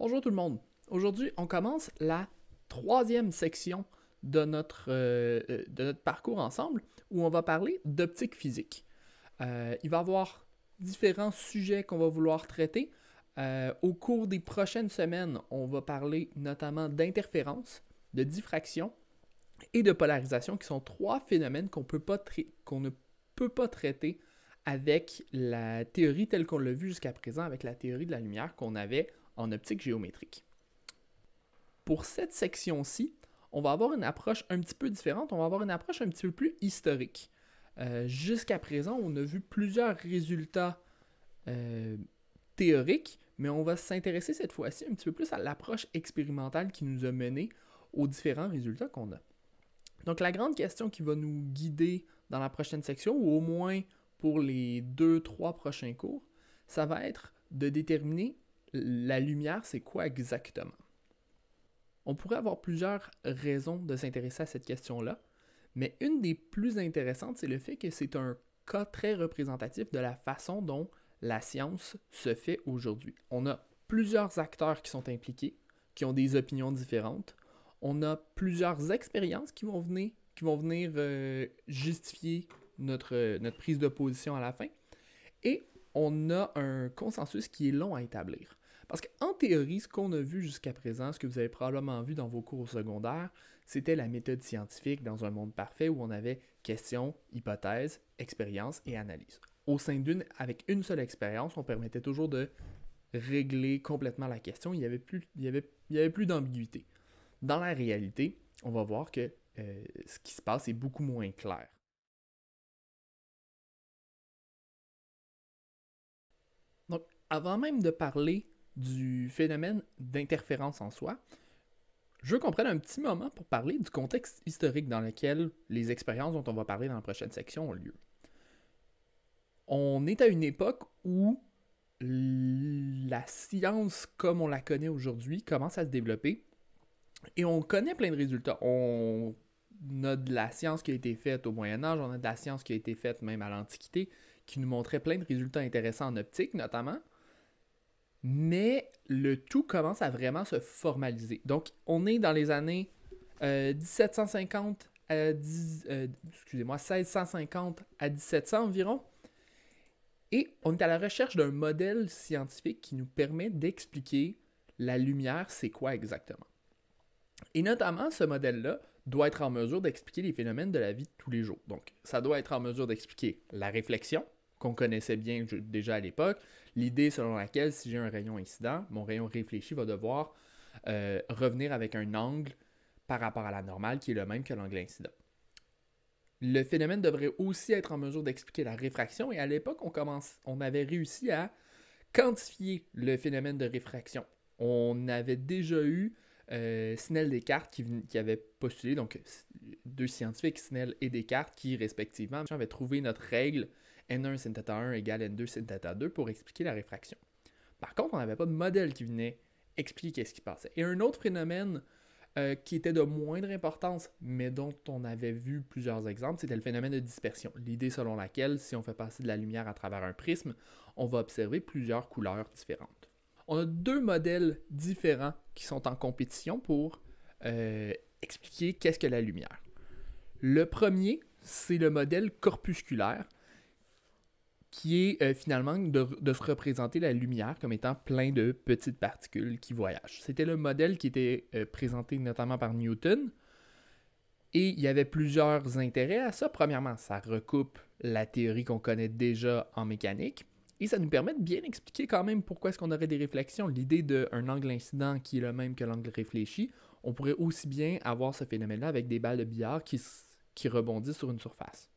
Bonjour tout le monde. Aujourd'hui, on commence la troisième section de notre, euh, euh, notre parcours ensemble où on va parler d'optique physique. Euh, il va y avoir différents sujets qu'on va vouloir traiter. au cours des prochaines semaines, on va parler notamment d'interférence, de diffraction et de polarisation, qui sont trois phénomènes qu'on ne peut pas traiter avec la théorie telle qu'on l'a vu jusqu'à présent, avec la théorie de la lumière qu'on avait en optique géométrique. Pour cette section-ci, on va avoir une approche un petit peu différente, on va avoir une approche un petit peu plus historique. Euh, jusqu'à présent, on a vu plusieurs résultats euh, théoriques, mais on va s'intéresser cette fois-ci un petit peu plus à l'approche expérimentale qui nous a mené aux différents résultats qu'on a. Donc la grande question qui va nous guider dans la prochaine section, ou au moins pour les deux, trois prochains cours, ça va être de déterminer la lumière, c'est quoi exactement? On pourrait avoir plusieurs raisons de s'intéresser à cette question-là, mais une des plus intéressantes, c'est le fait que c'est un cas très représentatif de la façon dont la science se fait aujourd'hui. On a plusieurs acteurs qui sont impliqués, qui ont des opinions différentes. On a plusieurs expériences qui vont venir, euh, justifier notre, notre prise de position à la fin. Et on a un consensus qui est long à établir. Parce qu'en théorie, ce qu'on a vu jusqu'à présent, ce que vous avez probablement vu dans vos cours secondaires, c'était la méthode scientifique dans un monde parfait où on avait question, hypothèse, expérience et analyse. Au sein d'une, avec une seule expérience, on permettait toujours de régler complètement la question. Il n'y avait plus, d'ambiguïté. Dans la réalité, on va voir que euh, ce qui se passe est beaucoup moins clair. Donc, avant même de parler du phénomène d'interférence en soi, je veux qu'on prenne un petit moment pour parler du contexte historique dans lequel les expériences dont on va parler dans la prochaine section ont lieu. On est à une époque où la science comme on la connaît aujourd'hui commence à se développer et on connaît plein de résultats. On a de la science qui a été faite au Moyen Âge, on a de la science qui a été faite même à l'Antiquité, qui nous montrait plein de résultats intéressants en optique notamment. Mais le tout commence à vraiment se formaliser. Donc, on est dans les années 1750 euh, à 1650 euh, à 1700 environ. Et on est à la recherche d'un modèle scientifique qui nous permet d'expliquer la lumière, c'est quoi exactement. Et notamment, ce modèle-là doit être en mesure d'expliquer les phénomènes de la vie de tous les jours. Donc, ça doit être en mesure d'expliquer la réflexion, qu'on connaissait bien déjà à l'époque. L'idée selon laquelle si j'ai un rayon incident, mon rayon réfléchi va devoir euh, revenir avec un angle par rapport à la normale qui est le même que l'angle incident. Le phénomène devrait aussi être en mesure d'expliquer la réfraction et à l'époque, on, commence, on avait réussi à quantifier le phénomène de réfraction. On avait déjà eu euh, Snell Descartes qui, qui, avait postulé, donc deux scientifiques, Snell et Descartes, qui respectivement avaient trouvé notre règle N1 sinθ 1 égale N2 sinθ 2 pour expliquer la réfraction. Par contre, on n'avait pas de modèle qui venait expliquer ce qui passait. Et un autre phénomène euh, qui était de moindre importance, mais dont on avait vu plusieurs exemples, c'était le phénomène de dispersion. L'idée selon laquelle, si on fait passer de la lumière à travers un prisme, on va observer plusieurs couleurs différentes. On a deux modèles différents qui sont en compétition pour euh, expliquer qu'est-ce que la lumière. Le premier, c'est le modèle corpusculaire, qui est euh, finalement de, se représenter la lumière comme étant plein de petites particules qui voyagent. C'était le modèle qui était euh, présenté notamment par Newton. Et il y avait plusieurs intérêts à ça. Premièrement, ça recoupe la théorie qu'on connaît déjà en mécanique. Et ça nous permet de bien expliquer quand même pourquoi est-ce qu'on aurait des réflexions. L'idée d'un angle incident qui est le même que l'angle réfléchi, on pourrait aussi bien avoir ce phénomène-là avec des balles de billard qui, qui rebondissent sur une surface.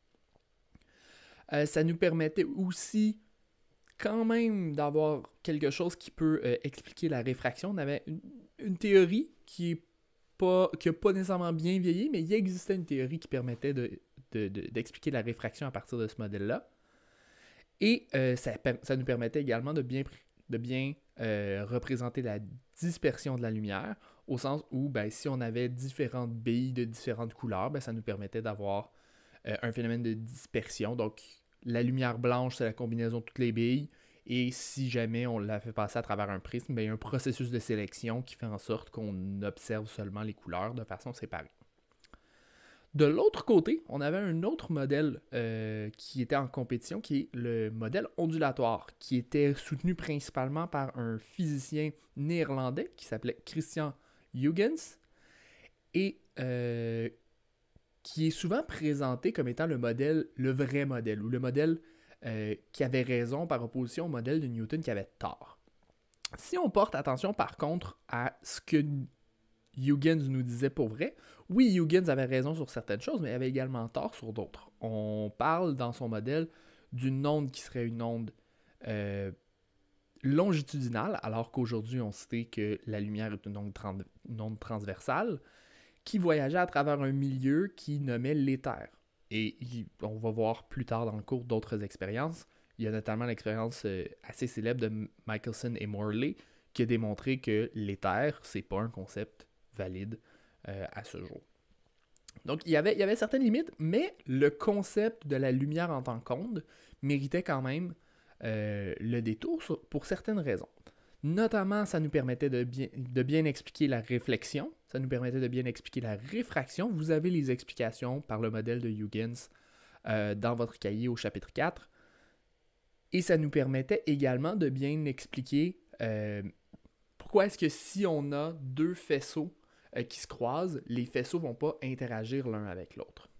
Euh, ça nous permettait aussi quand même d'avoir quelque chose qui peut euh, expliquer la réfraction. On avait une, théorie qui est pas, qui pas nécessairement bien vieilli, mais il existait une théorie qui permettait d'expliquer la réfraction à partir de ce modèle-là. Et euh, ça, nous permettait également de bien, de bien représenter la dispersion de la lumière, au sens où ben, si on avait différentes billes de différentes couleurs, ben, ça nous permettait d'avoir euh, un phénomène de dispersion. Donc, la lumière blanche, c'est la combinaison de toutes les billes. Et si jamais on la fait passer à travers un prisme, ben, il y a un processus de sélection qui fait en sorte qu'on observe seulement les couleurs de façon séparée. De l'autre côté, on avait un autre modèle euh, qui était en compétition, qui est le modèle ondulatoire, qui était soutenu principalement par un physicien néerlandais qui s'appelait Christian Huygens et euh, qui est souvent présenté comme étant le modèle, le vrai modèle, ou le modèle euh, qui avait raison par opposition au modèle de Newton qui avait tort. Si on porte attention par contre à ce que Huygens nous disait pour vrai, oui, Huygens avait raison sur certaines choses, mais il avait également tort sur d'autres. On parle dans son modèle d'une onde qui serait une onde euh, longitudinale, alors qu'aujourd'hui on sait que la lumière est une onde, une onde transversale qui voyageait à travers un milieu qui nommait l'éther. Et on va voir plus tard dans le cours d'autres expériences. Il y a notamment l'expérience euh, assez célèbre de Michelson et Morley qui a démontré que l'éther, c'est pas un concept valide euh, à ce jour. Donc il y, avait, il y avait certaines limites, mais le concept de la lumière en tant qu'onde méritait quand même euh, le détour pour certaines raisons. Notamment, ça nous permettait de bien, expliquer la réflexion, ça nous permettait de bien expliquer la réfraction. Vous avez les explications par le modèle de Huygens euh, dans votre cahier au chapitre 4. Et ça nous permettait également de bien expliquer euh, pourquoi est-ce que si on a deux faisceaux euh, qui se croisent, les faisceaux vont pas interagir l'un avec l'autre.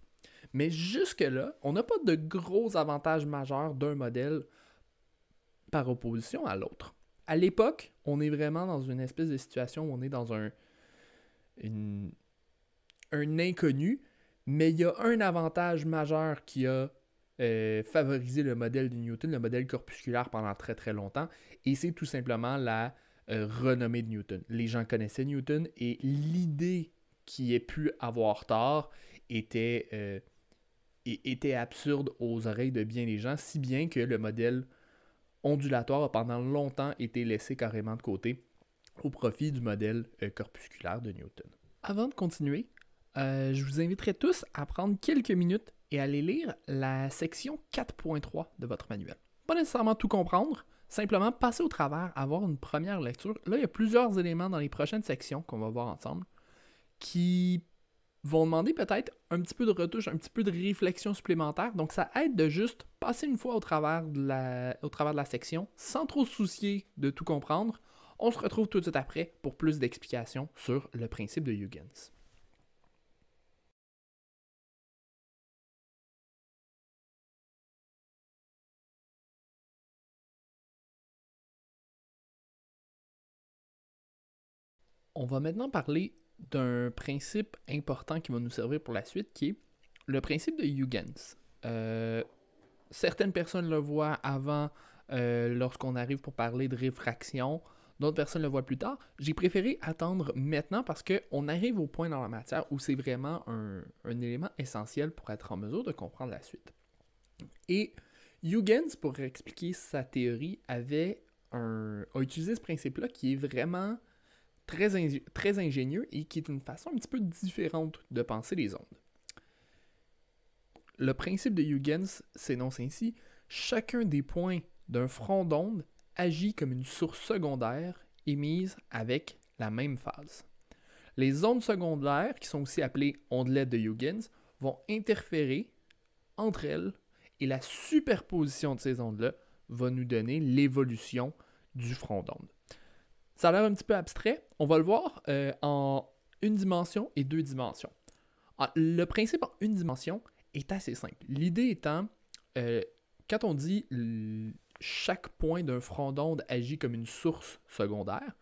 Mais jusque-là, on n'a pas de gros avantages majeurs d'un modèle par opposition à l'autre à l'époque, on est vraiment dans une espèce de situation où on est dans un, un inconnu, mais il y a un avantage majeur qui a euh, favorisé le modèle de Newton, le modèle corpusculaire pendant très très longtemps, et c'est tout simplement la euh, renommée de Newton. Les gens connaissaient Newton et l'idée qui ait pu avoir tort était, euh, était absurde aux oreilles de bien des gens, si bien que le modèle ondulatoire a pendant longtemps été laissé carrément de côté au profit du modèle euh, corpusculaire de Newton. Avant de continuer, euh, je vous inviterai tous à prendre quelques minutes et à aller lire la section 4.3 de votre manuel. Pas nécessairement tout comprendre, simplement passer au travers, avoir une première lecture. Là, il y a plusieurs éléments dans les prochaines sections qu'on va voir ensemble qui vont demander peut-être un petit peu de retouche, un petit peu de réflexion supplémentaire. Donc ça aide de juste passer une fois au travers de la, au travers de la section sans trop se soucier de tout comprendre. On se retrouve tout de suite après pour plus d'explications sur le principe de Huygens. On va maintenant parler d'un principe important qui va nous servir pour la suite, qui est le principe de Huygens. Euh, certaines personnes le voient avant euh, lorsqu'on arrive pour parler de réfraction, d'autres personnes le voient plus tard. J'ai préféré attendre maintenant parce qu'on arrive au point dans la matière où c'est vraiment un, élément essentiel pour être en mesure de comprendre la suite. Et Huygens, pour expliquer sa théorie, avait un, a utilisé ce principe-là qui est vraiment très, très ingénieux et qui est une façon un petit peu différente de penser les ondes. Le principe de Huygens s'énonce ainsi chacun des points d'un front d'onde agit comme une source secondaire émise avec la même phase. Les ondes secondaires, qui sont aussi appelées ondelettes de Huygens, vont interférer entre elles et la superposition de ces ondes-là va nous donner l'évolution du front d'onde. Ça a l'air un petit peu abstrait. On va le voir euh, en une dimension et deux dimensions. Ah, le principe en une dimension est assez simple. L'idée étant, euh, quand on dit chaque point d'un front d'onde agit comme une source secondaire,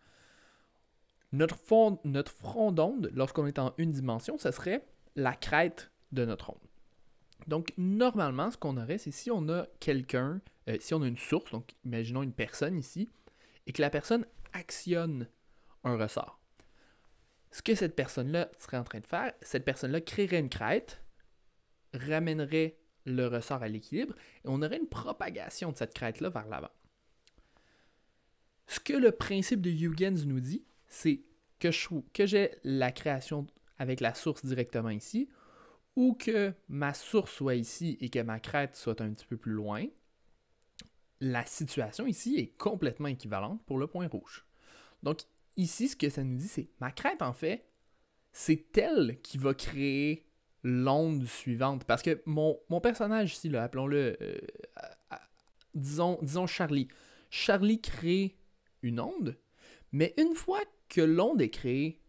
notre, notre front d'onde, lorsqu'on est en une dimension, ce serait la crête de notre onde. Donc, normalement, ce qu'on aurait, c'est si on a quelqu'un, euh, si on a une source, donc imaginons une personne ici, et que la personne actionne un ressort. Ce que cette personne-là serait en train de faire, cette personne-là créerait une crête, ramènerait le ressort à l'équilibre et on aurait une propagation de cette crête-là vers l'avant. Ce que le principe de Huygens nous dit, c'est que j'ai la création avec la source directement ici, ou que ma source soit ici et que ma crête soit un petit peu plus loin, la situation ici est complètement équivalente pour le point rouge. Donc ici, ce que ça nous dit, c'est ma crête, en fait, c'est elle qui va créer l'onde suivante. Parce que mon, mon personnage ici, appelons-le, euh, disons, disons Charlie. Charlie crée une onde, mais une fois que l'onde est créée,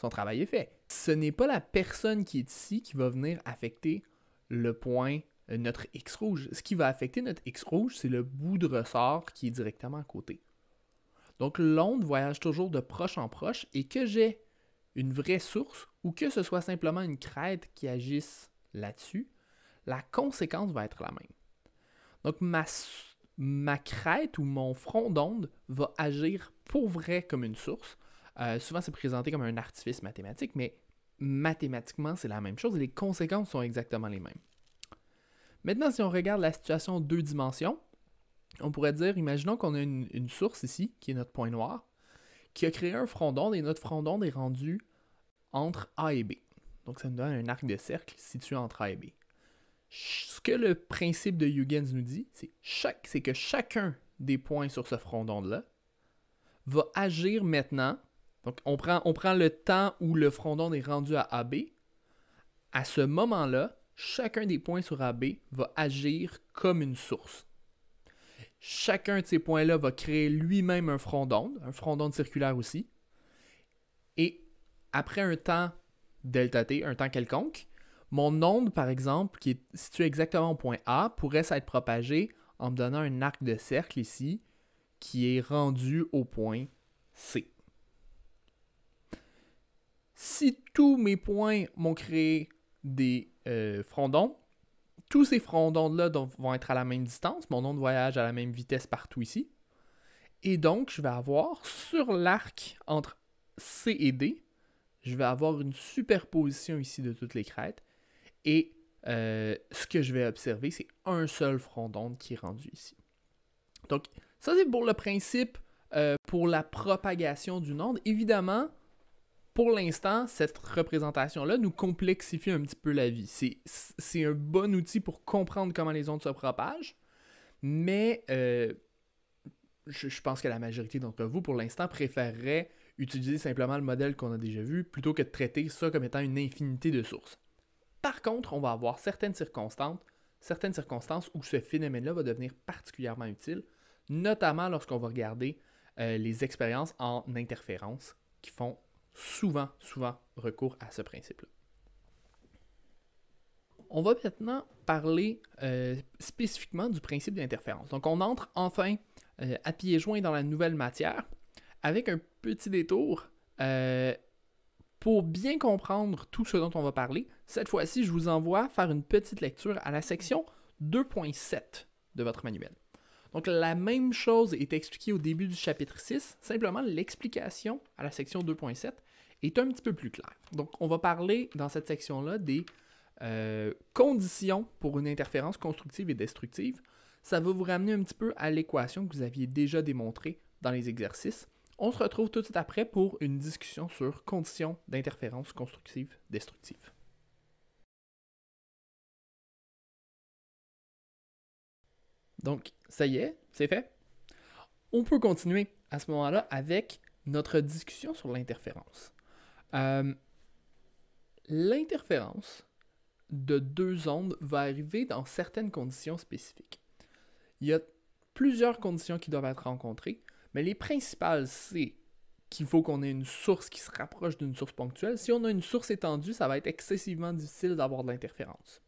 son travail est fait. Ce n'est pas la personne qui est ici qui va venir affecter le point euh, notre X rouge. Ce qui va affecter notre X rouge, c'est le bout de ressort qui est directement à côté. Donc l'onde voyage toujours de proche en proche et que j'ai une vraie source ou que ce soit simplement une crête qui agisse là-dessus, la conséquence va être la même. Donc ma, ma crête ou mon front d'onde va agir pour vrai comme une source. Euh, souvent c'est présenté comme un artifice mathématique, mais mathématiquement c'est la même chose et les conséquences sont exactement les mêmes. Maintenant, si on regarde la situation en deux dimensions, on pourrait dire, imaginons qu'on a une, source ici, qui est notre point noir, qui a créé un front d'onde et notre front d'onde est rendu entre A et B. Donc ça nous donne un arc de cercle situé entre A et B. Ce que le principe de Huygens nous dit, c'est que chacun des points sur ce front d'onde-là va agir maintenant. Donc on prend le temps où le front d'onde est rendu à AB. À ce moment-là, chacun des points sur AB va agir comme une source. Chacun de ces points-là va créer lui-même un front d'onde, un front d'onde circulaire aussi. Et après un temps delta t, un temps quelconque, mon onde, par exemple, qui est située exactement au point A, pourrait s'être propagée en me donnant un arc de cercle ici qui est rendu au point C. Si tous mes points m'ont créé des euh, frondons. Tous ces frondons-là vont être à la même distance. Mon onde voyage à la même vitesse partout ici. Et donc, je vais avoir sur l'arc entre C et D, je vais avoir une superposition ici de toutes les crêtes. Et euh, ce que je vais observer, c'est un seul front d'onde qui est rendu ici. Donc, ça, c'est pour le principe euh, pour la propagation d'une onde. Évidemment, pour l'instant, cette représentation-là nous complexifie un petit peu la vie. C'est un bon outil pour comprendre comment les ondes se propagent, mais euh, je, pense que la majorité d'entre vous, pour l'instant, préférerait utiliser simplement le modèle qu'on a déjà vu plutôt que de traiter ça comme étant une infinité de sources. Par contre, on va avoir certaines circonstances, certaines circonstances où ce phénomène-là va devenir particulièrement utile, notamment lorsqu'on va regarder euh, les expériences en interférence qui font souvent, souvent recours à ce principe-là. On va maintenant parler euh, spécifiquement du principe d'interférence. Donc on entre enfin euh, à pieds joints dans la nouvelle matière avec un petit détour. Euh, pour bien comprendre tout ce dont on va parler, cette fois-ci, je vous envoie faire une petite lecture à la section 2.7 de votre manuel. Donc la même chose est expliquée au début du chapitre 6, simplement l'explication à la section 2.7 est un petit peu plus claire. Donc on va parler dans cette section-là des euh, conditions pour une interférence constructive et destructive. Ça va vous ramener un petit peu à l'équation que vous aviez déjà démontrée dans les exercices. On se retrouve tout de suite après pour une discussion sur conditions d'interférence constructive-destructive. Donc, ça y est, c'est fait. On peut continuer à ce moment-là avec notre discussion sur l'interférence. Euh, l'interférence de deux ondes va arriver dans certaines conditions spécifiques. Il y a plusieurs conditions qui doivent être rencontrées, mais les principales, c'est qu'il faut qu'on ait une source qui se rapproche d'une source ponctuelle. Si on a une source étendue, ça va être excessivement difficile d'avoir de l'interférence.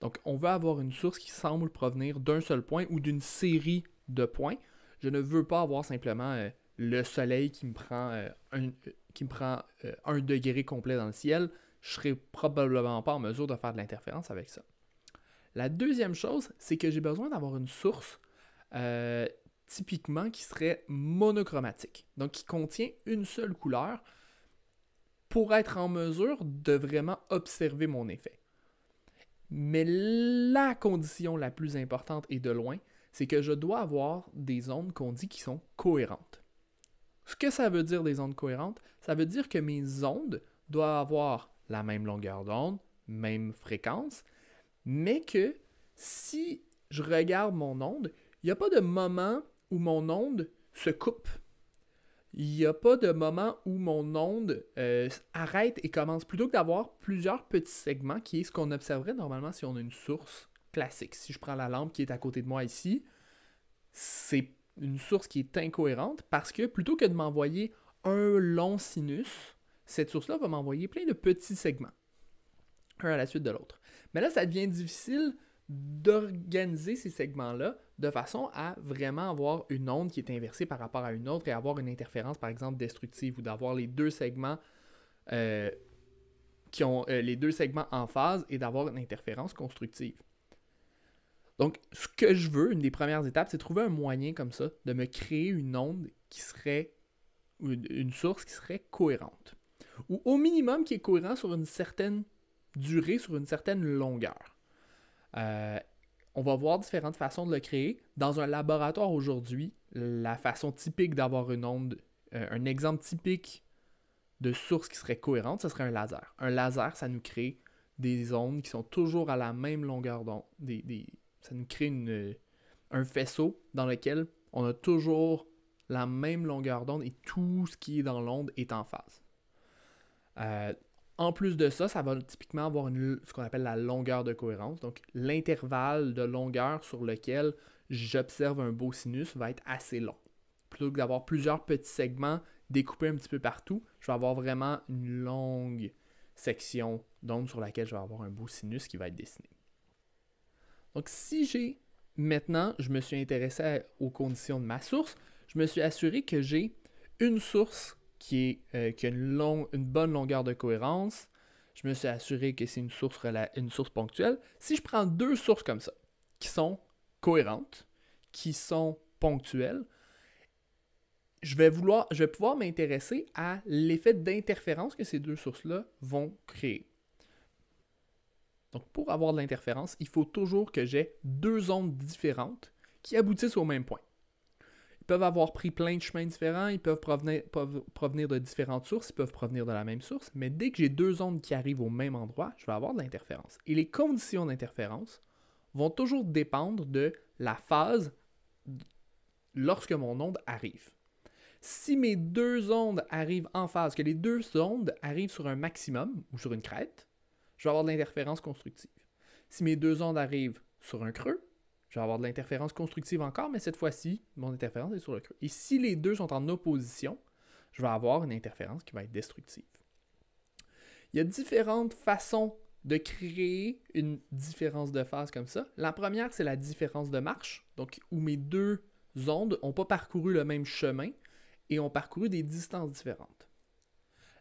Donc, on veut avoir une source qui semble provenir d'un seul point ou d'une série de points. Je ne veux pas avoir simplement euh, le soleil qui me prend, euh, un, euh, qui me prend un degré complet dans le ciel. Je ne serai probablement pas en mesure de faire de l'interférence avec ça. La deuxième chose, c'est que j'ai besoin d'avoir une source typiquement qui serait monochromatique, donc qui contient une seule couleur pour être en mesure de vraiment observer mon effet. Mais la condition la plus importante et de loin, c'est que je dois avoir des ondes qu'on dit qui sont cohérentes. Ce que ça veut dire des ondes cohérentes, ça veut dire que mes ondes doivent avoir la même longueur d'onde, même fréquence, mais que si je regarde mon onde, il n'y a pas de moment où mon onde se coupe il n'y a pas de moment où mon onde euh, arrête et commence. Plutôt que d'avoir plusieurs petits segments, qui est ce qu'on observerait normalement si on a une source classique. Si je prends la lampe qui est à côté de moi ici, c'est une source qui est incohérente parce que plutôt que de m'envoyer un long sinus, cette source-là va m'envoyer plein de petits segments, un à la suite de l'autre. Mais là, ça devient difficile d'organiser ces segments-là de façon à vraiment avoir une onde qui est inversée par rapport à une autre et avoir une interférence, par exemple, destructive ou d'avoir les deux segments euh, qui ont euh, les deux segments en phase et d'avoir une interférence constructive. Donc, ce que je veux, une des premières étapes, c'est trouver un moyen comme ça de me créer une onde qui serait une source qui serait cohérente ou au minimum qui est cohérente sur une certaine durée, sur une certaine longueur. Euh, on va voir différentes façons de le créer. Dans un laboratoire aujourd'hui, la façon typique d'avoir une onde, euh, un exemple typique de source qui serait cohérente, ce serait un laser. Un laser, ça nous crée des ondes qui sont toujours à la même longueur d'onde. ça nous crée une, un faisceau dans lequel on a toujours la même longueur d'onde et tout ce qui est dans l'onde est en phase. Euh, en plus de ça, ça va typiquement avoir ce qu'on appelle la longueur de cohérence. Donc, l'intervalle de longueur sur lequel j'observe un beau sinus va être assez long. Plutôt que d'avoir plusieurs petits segments découpés un petit peu partout, je vais avoir vraiment une longue section d'onde sur laquelle je vais avoir un beau sinus qui va être dessiné. Donc, si j'ai maintenant, je me suis intéressé aux conditions de ma source, je me suis assuré que j'ai une source qui, est, euh, a une, bonne longueur de cohérence. Je me suis assuré que c'est une source, une source ponctuelle. Si je prends deux sources comme ça, qui sont cohérentes, qui sont ponctuelles, je vais, vouloir, je vais pouvoir m'intéresser à l'effet d'interférence que ces deux sources-là vont créer. Donc, pour avoir de l'interférence, il faut toujours que j'ai deux ondes différentes qui aboutissent au même point peuvent avoir pris plein de chemins différents, ils peuvent provenir, provenir de différentes sources, ils peuvent provenir de la même source, mais dès que j'ai deux ondes qui arrivent au même endroit, je vais avoir de l'interférence. Et les conditions d'interférence vont toujours dépendre de la phase lorsque mon onde arrive. Si mes deux ondes arrivent en phase, que les deux ondes arrivent sur un maximum ou sur une crête, je vais avoir de l'interférence constructive. Si mes deux ondes arrivent sur un creux, je vais avoir de l'interférence constructive encore, mais cette fois-ci, mon interférence est sur le creux. Et si les deux sont en opposition, je vais avoir une interférence qui va être destructive. Il y a différentes façons de créer une différence de phase comme ça. La première, c'est la différence de marche, donc où mes deux ondes n'ont pas parcouru le même chemin et ont parcouru des distances différentes.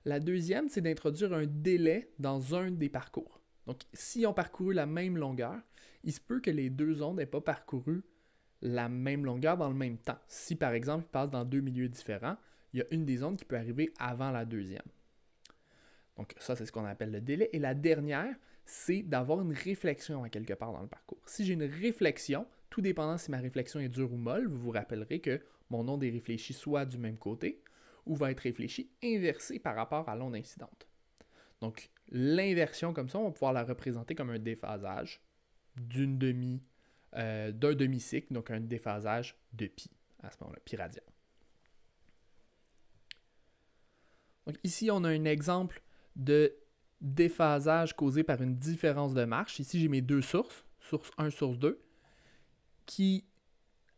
La deuxième, c'est d'introduire un délai dans un des parcours. Donc, s'ils ont parcouru la même longueur, il se peut que les deux ondes n'aient pas parcouru la même longueur dans le même temps. Si par exemple, ils passent dans deux milieux différents, il y a une des ondes qui peut arriver avant la deuxième. Donc ça, c'est ce qu'on appelle le délai. Et la dernière, c'est d'avoir une réflexion à quelque part dans le parcours. Si j'ai une réflexion, tout dépendant si ma réflexion est dure ou molle, vous vous rappellerez que mon onde est réfléchie soit du même côté ou va être réfléchie inversée par rapport à l'onde incidente. Donc l'inversion comme ça, on va pouvoir la représenter comme un déphasage d'une demi, euh, d'un demi-cycle, donc un déphasage de pi à ce moment-là, pi radian. ici, on a un exemple de déphasage causé par une différence de marche. Ici, j'ai mes deux sources, source 1, source 2, qui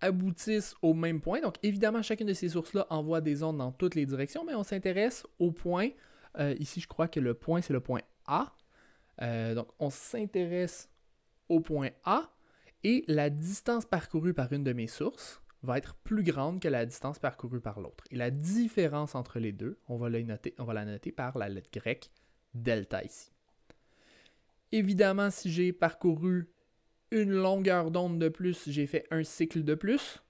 aboutissent au même point. Donc évidemment, chacune de ces sources-là envoie des ondes dans toutes les directions, mais on s'intéresse au point. Euh, ici, je crois que le point, c'est le point A. Euh, donc on s'intéresse au point A et la distance parcourue par une de mes sources va être plus grande que la distance parcourue par l'autre. Et la différence entre les deux, on va, la noter, on va la noter par la lettre grecque delta ici. Évidemment, si j'ai parcouru une longueur d'onde de plus, j'ai fait un cycle de plus.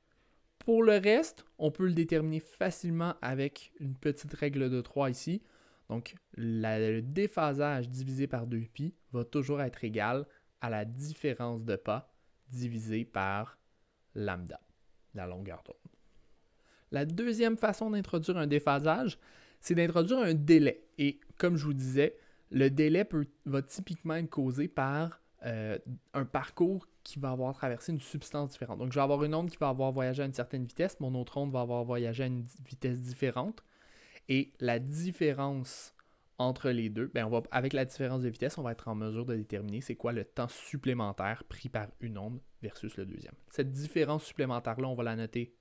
Pour le reste, on peut le déterminer facilement avec une petite règle de 3 ici. Donc, le déphasage divisé par 2 pi va toujours être égal à la différence de pas divisé par lambda, la longueur d'onde. La deuxième façon d'introduire un déphasage, c'est d'introduire un délai. Et comme je vous disais, le délai peut, va typiquement être causé par euh, un parcours qui va avoir traversé une substance différente. Donc, je vais avoir une onde qui va avoir voyagé à une certaine vitesse, mon autre onde va avoir voyagé à une vitesse différente. Et la différence entre les deux, ben, on va, avec la différence de vitesse, on va être en mesure de déterminer c'est quoi le temps supplémentaire pris par une onde versus le deuxième. Cette différence supplémentaire-là, on va la noter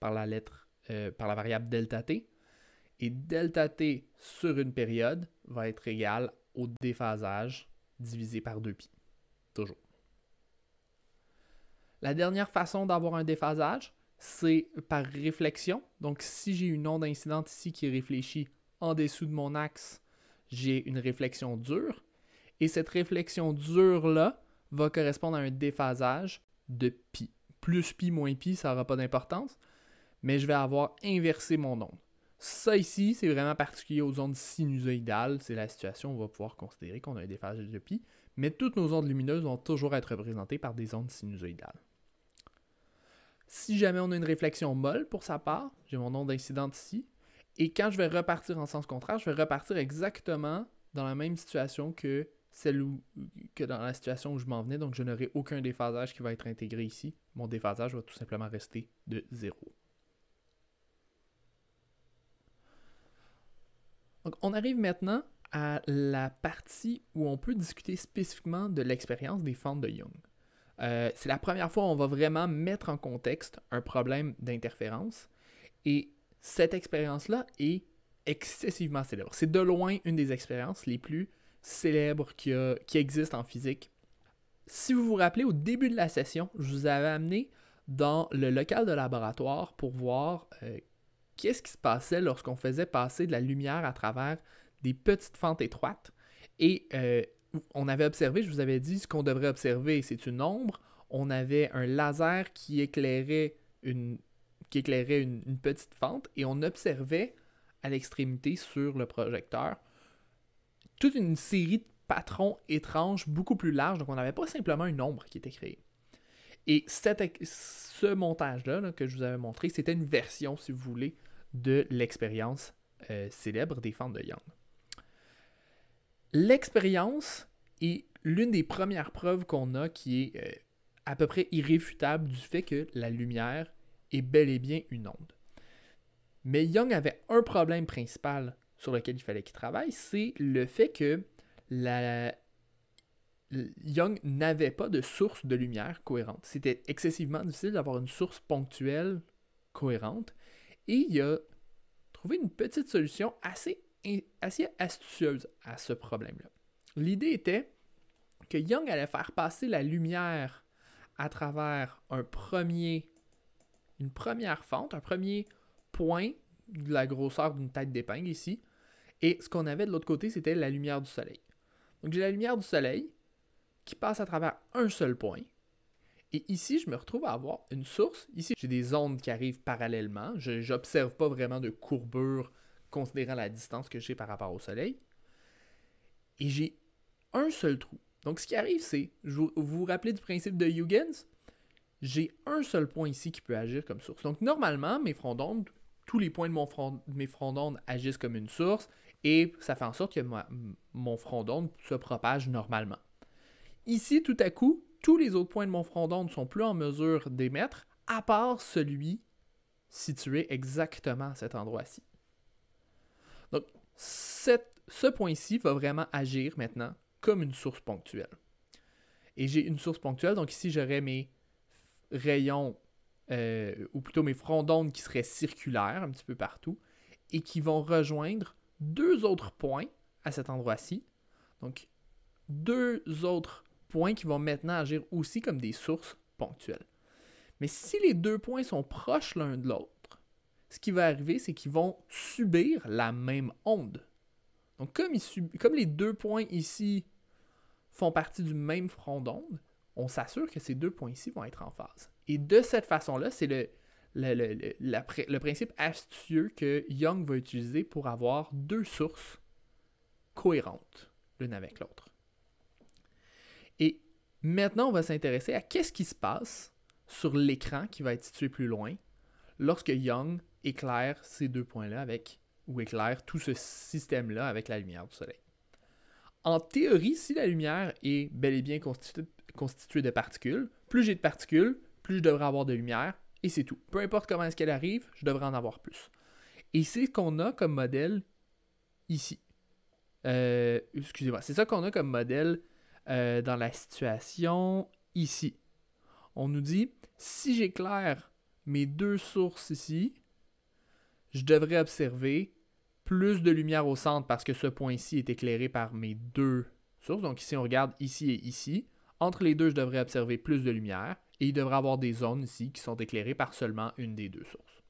par la lettre, euh, par la variable delta t. Et delta t sur une période va être égal au déphasage divisé par 2pi. Toujours. La dernière façon d'avoir un déphasage, c'est par réflexion. Donc si j'ai une onde incidente ici qui réfléchit en dessous de mon axe j'ai une réflexion dure, et cette réflexion dure-là va correspondre à un déphasage de pi. Plus pi, moins pi, ça n'aura pas d'importance, mais je vais avoir inversé mon onde. Ça ici, c'est vraiment particulier aux ondes sinusoïdales, c'est la situation où on va pouvoir considérer qu'on a un déphasage de pi, mais toutes nos ondes lumineuses vont toujours être représentées par des ondes sinusoïdales. Si jamais on a une réflexion molle pour sa part, j'ai mon onde incidente ici, et quand je vais repartir en sens contraire, je vais repartir exactement dans la même situation que celle où, que dans la situation où je m'en venais, donc je n'aurai aucun déphasage qui va être intégré ici. Mon déphasage va tout simplement rester de zéro. Donc, on arrive maintenant à la partie où on peut discuter spécifiquement de l'expérience des fentes de Young. Euh, c'est la première fois où on va vraiment mettre en contexte un problème d'interférence et cette expérience-là est excessivement célèbre. C'est de loin une des expériences les plus célèbres qui, existent en physique. Si vous vous rappelez, au début de la session, je vous avais amené dans le local de laboratoire pour voir euh, qu'est-ce qui se passait lorsqu'on faisait passer de la lumière à travers des petites fentes étroites. Et euh, on avait observé, je vous avais dit, ce qu'on devrait observer, c'est une ombre. On avait un laser qui éclairait une, qui éclairait une, petite fente et on observait à l'extrémité sur le projecteur toute une série de patrons étranges beaucoup plus larges. Donc on n'avait pas simplement une ombre qui était créée. Et ce montage-là que je vous avais montré, c'était une version, si vous voulez, de l'expérience euh, célèbre des fentes de Young. L'expérience est l'une des premières preuves qu'on a qui est euh, à peu près irréfutable du fait que la lumière est bel et bien une onde. Mais Young avait un problème principal sur lequel il fallait qu'il travaille, c'est le fait que la... Young n'avait pas de source de lumière cohérente. C'était excessivement difficile d'avoir une source ponctuelle cohérente. Et il a trouvé une petite solution assez, assez astucieuse à ce problème-là. L'idée était que Young allait faire passer la lumière à travers un premier une première fente, un premier point de la grosseur d'une tête d'épingle ici. Et ce qu'on avait de l'autre côté, c'était la lumière du soleil. Donc j'ai la lumière du soleil qui passe à travers un seul point. Et ici, je me retrouve à avoir une source. Ici, j'ai des ondes qui arrivent parallèlement. Je n'observe pas vraiment de courbure considérant la distance que j'ai par rapport au soleil. Et j'ai un seul trou. Donc, ce qui arrive, c'est, vous vous rappelez du principe de Huygens j'ai un seul point ici qui peut agir comme source. Donc normalement, mes fronts tous les points de mon front, mes fronts d'onde agissent comme une source et ça fait en sorte que mon front d'onde se propage normalement. Ici, tout à coup, tous les autres points de mon front d'onde sont plus en mesure d'émettre, à part celui situé exactement à cet endroit-ci. Donc, ce point-ci va vraiment agir maintenant comme une source ponctuelle. Et j'ai une source ponctuelle, donc ici j'aurais mes rayons, euh, ou plutôt mes fronts d'onde qui seraient circulaires un petit peu partout, et qui vont rejoindre deux autres points à cet endroit-ci. Donc, deux autres points qui vont maintenant agir aussi comme des sources ponctuelles. Mais si les deux points sont proches l'un de l'autre, ce qui va arriver, c'est qu'ils vont subir la même onde. Donc, comme, comme les deux points ici font partie du même front d'onde, on s'assure que ces deux points ici vont être en phase. Et de cette façon-là, c'est le, le, principe astucieux que Young va utiliser pour avoir deux sources cohérentes l'une avec l'autre. Et maintenant, on va s'intéresser à qu'est-ce qui se passe sur l'écran qui va être situé plus loin lorsque Young éclaire ces deux points-là avec ou éclaire tout ce système-là avec la lumière du soleil. En théorie, si la lumière est bel et bien constituée, constitué de particules. Plus j'ai de particules, plus je devrais avoir de lumière, et c'est tout. Peu importe comment est-ce qu'elle arrive, je devrais en avoir plus. Et c'est ce qu'on a comme modèle ici. Euh, excusez-moi, c'est ça qu'on a comme modèle euh, dans la situation ici. On nous dit, si j'éclaire mes deux sources ici, je devrais observer plus de lumière au centre parce que ce point ici est éclairé par mes deux sources. Donc ici, on regarde ici et ici. Entre les deux, je devrais observer plus de lumière et il devrait avoir des zones ici qui sont éclairées par seulement une des deux sources.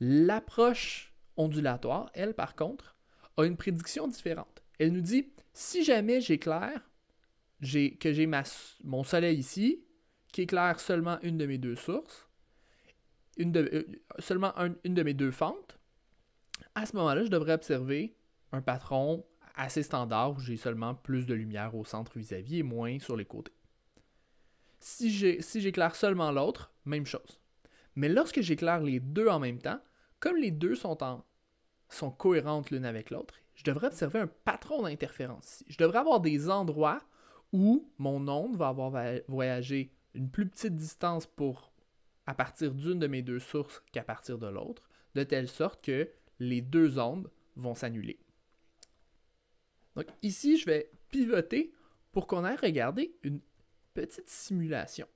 L'approche ondulatoire, elle par contre, a une prédiction différente. Elle nous dit si jamais j'éclaire, que j'ai mon soleil ici, qui éclaire seulement une de mes deux sources, euh, seulement une de mes deux fentes, à ce moment-là, je devrais observer un patron assez standard où j'ai seulement plus de lumière au centre vis-à-vis et moins sur les côtés. Si j'éclaire seulement l'autre, même chose. Mais lorsque j'éclaire les deux en même temps, comme les deux sont, en, sont cohérentes l'une avec l'autre, je devrais observer un patron d'interférence. Je devrais avoir des endroits où mon onde va avoir voyagé une plus petite distance pour à partir d'une de mes deux sources qu'à partir de l'autre, de telle sorte que les deux ondes vont s'annuler. Donc ici, je vais pivoter pour qu'on ait regardé une petite simulation.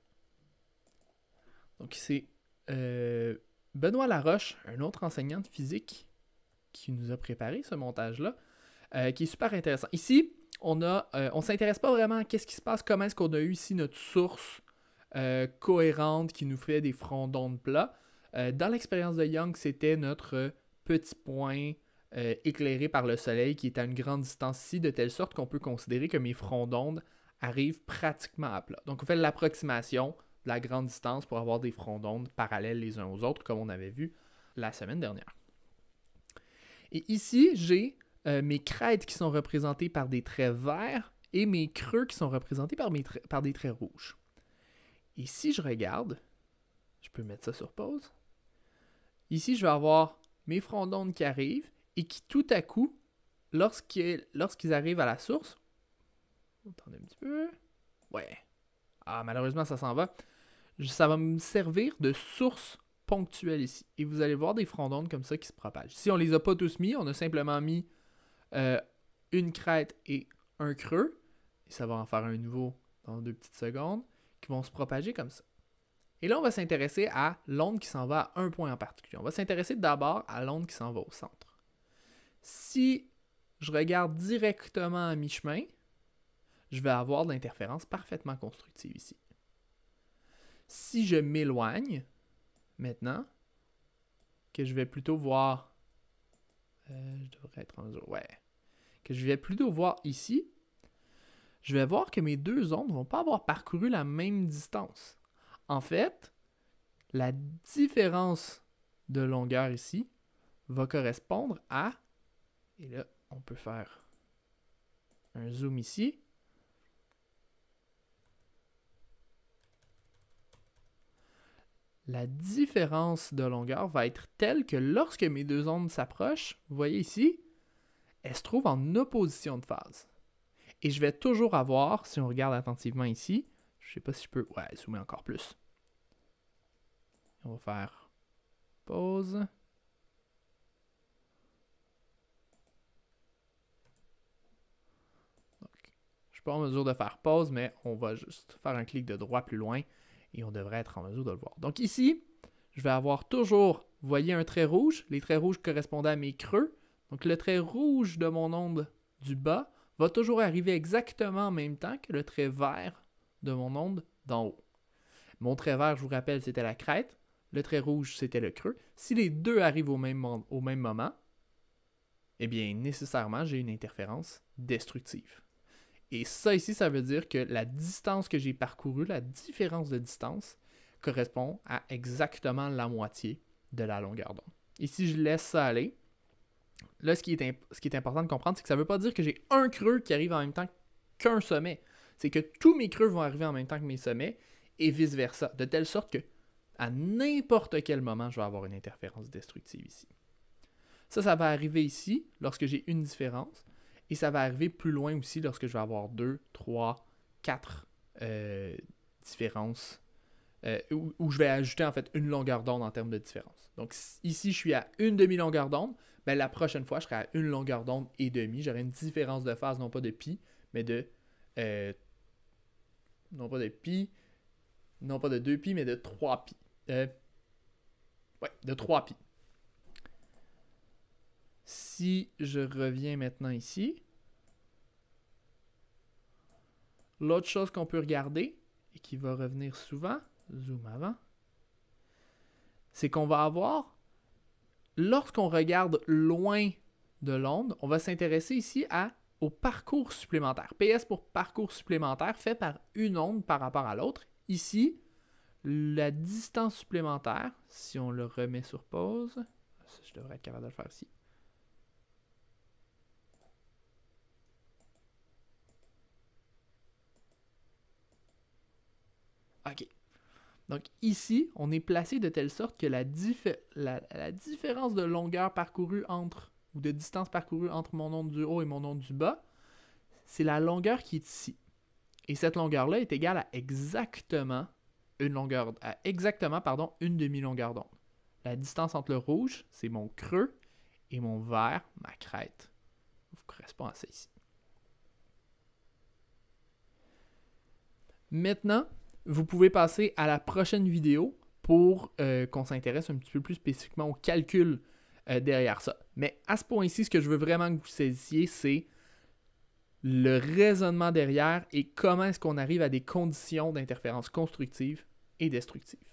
Donc c'est euh, Benoît Laroche, un autre enseignant de physique, qui nous a préparé ce montage-là, euh, qui est super intéressant. Ici, on euh, ne s'intéresse pas vraiment à qu'est-ce qui se passe, comment est-ce qu'on a eu ici notre source cohérente qui nous fait des fronts de plats. dans l'expérience de Young, c'était notre petit point euh, éclairé par le soleil qui est à une grande distance ici, de telle sorte qu'on peut considérer que mes fronts d'onde arrivent pratiquement à plat. Donc on fait l'approximation de la grande distance pour avoir des fronts d'onde parallèles les uns aux autres, comme on avait vu la semaine dernière. Et ici, j'ai euh, mes crêtes qui sont représentées par des traits verts et mes creux qui sont représentés par, par des traits rouges. Et si je regarde, je peux mettre ça sur pause. Ici, je vais avoir mes fronts d'onde qui arrivent et qui tout à coup, lorsqu'ils arrivent à la source, attendez un petit peu, ouais, ah malheureusement ça s'en va, ça va me servir de source ponctuelle ici. Et vous allez voir des fronts d'onde comme ça qui se propagent. Si on les a pas tous mis, on a simplement mis euh, une crête et un creux, et ça va en faire un nouveau dans deux petites secondes, qui vont se propager comme ça. Et là, on va s'intéresser à l'onde qui s'en va à un point en particulier. On va s'intéresser d'abord à l'onde qui s'en va au centre. Si je regarde directement à mi-chemin, je vais avoir de l'interférence parfaitement constructive ici. Si je m'éloigne, maintenant, que je vais plutôt voir... Euh, je devrais être en Ouais. Que je vais plutôt voir ici, je vais voir que mes deux ondes ne vont pas avoir parcouru la même distance. En fait, la différence de longueur ici va correspondre à et là, on peut faire un zoom ici. La différence de longueur va être telle que lorsque mes deux ondes s'approchent, vous voyez ici, elles se trouvent en opposition de phase. Et je vais toujours avoir, si on regarde attentivement ici, je ne sais pas si je peux ouais, zoomer encore plus. On va faire pause. suis pas en mesure de faire pause, mais on va juste faire un clic de droit plus loin et on devrait être en mesure de le voir. Donc ici, je vais avoir toujours, vous voyez un trait rouge, les traits rouges correspondent à mes creux. Donc le trait rouge de mon onde du bas va toujours arriver exactement en même temps que le trait vert de mon onde d'en haut. Mon trait vert, je vous rappelle, c'était la crête. Le trait rouge, c'était le creux. Si les deux arrivent au même, au même moment, eh bien, nécessairement, j'ai une interférence destructive. Et ça ici, ça veut dire que la distance que j'ai parcourue, la différence de distance, correspond à exactement la moitié de la longueur d'onde. Et si je laisse ça aller, là, ce qui est, ce qui est important de comprendre, c'est que ça ne veut pas dire que j'ai un creux qui arrive en même temps qu'un sommet. C'est que tous mes creux vont arriver en même temps que mes sommets et vice-versa, de telle sorte que à n'importe quel moment, je vais avoir une interférence destructive ici. Ça, ça va arriver ici lorsque j'ai une différence. Et ça va arriver plus loin aussi lorsque je vais avoir 2, 3, 4 différences. Euh, où, je vais ajouter en fait une longueur d'onde en termes de différence. Donc ici, je suis à une demi-longueur d'onde. Ben, la prochaine fois, je serai à une longueur d'onde et demi. J'aurai une différence de phase, non pas de pi, mais de... Euh, non pas de pi, non pas de 2 pi, mais de 3 pi. Euh, ouais, de 3 pi. Si je reviens maintenant ici, l'autre chose qu'on peut regarder, et qui va revenir souvent, zoom avant, c'est qu'on va avoir, lorsqu'on regarde loin de l'onde, on va s'intéresser ici à, au parcours supplémentaire. PS pour parcours supplémentaire fait par une onde par rapport à l'autre. Ici, la distance supplémentaire, si on le remet sur pause, je devrais être capable de le faire ici, Donc ici, on est placé de telle sorte que la, différence de longueur parcourue entre, ou de distance parcourue entre mon onde du haut et mon onde du bas, c'est la longueur qui est ici. Et cette longueur-là est égale à exactement une longueur, exactement, pardon, une demi-longueur d'onde. La distance entre le rouge, c'est mon creux, et mon vert, ma crête, vous correspond à ça ici. Maintenant, vous pouvez passer à la prochaine vidéo pour euh, qu'on s'intéresse un petit peu plus spécifiquement au calcul euh, derrière ça. Mais à ce point-ci, ce que je veux vraiment que vous saisissiez, c'est le raisonnement derrière et comment est-ce qu'on arrive à des conditions d'interférence constructive et destructive.